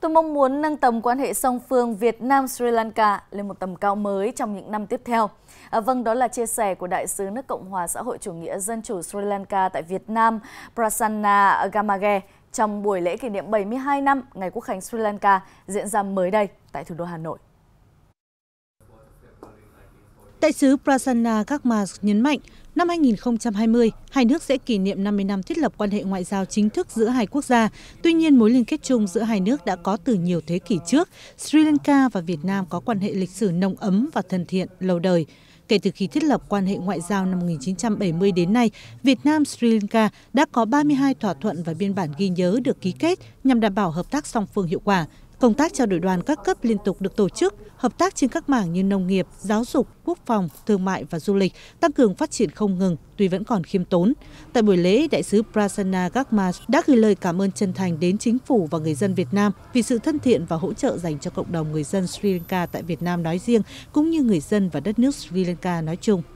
Tôi mong muốn nâng tầm quan hệ song phương Việt Nam-Sri Lanka lên một tầm cao mới trong những năm tiếp theo. À, vâng, đó là chia sẻ của Đại sứ nước Cộng hòa xã hội chủ nghĩa dân chủ Sri Lanka tại Việt Nam Prasanna Gamage trong buổi lễ kỷ niệm 72 năm Ngày Quốc khánh Sri Lanka diễn ra mới đây tại thủ đô Hà Nội. Đại sứ Prasanna Karmas nhấn mạnh, năm 2020, hai nước sẽ kỷ niệm 50 năm thiết lập quan hệ ngoại giao chính thức giữa hai quốc gia. Tuy nhiên, mối liên kết chung giữa hai nước đã có từ nhiều thế kỷ trước. Sri Lanka và Việt Nam có quan hệ lịch sử nồng ấm và thân thiện lâu đời. Kể từ khi thiết lập quan hệ ngoại giao năm 1970 đến nay, Việt Nam Sri Lanka đã có 32 thỏa thuận và biên bản ghi nhớ được ký kết nhằm đảm bảo hợp tác song phương hiệu quả. Công tác trao đổi đoàn các cấp liên tục được tổ chức, hợp tác trên các mảng như nông nghiệp, giáo dục, quốc phòng, thương mại và du lịch tăng cường phát triển không ngừng, tuy vẫn còn khiêm tốn. Tại buổi lễ, đại sứ Prasanna Gagma đã gửi lời cảm ơn chân thành đến chính phủ và người dân Việt Nam vì sự thân thiện và hỗ trợ dành cho cộng đồng người dân Sri Lanka tại Việt Nam nói riêng, cũng như người dân và đất nước Sri Lanka nói chung.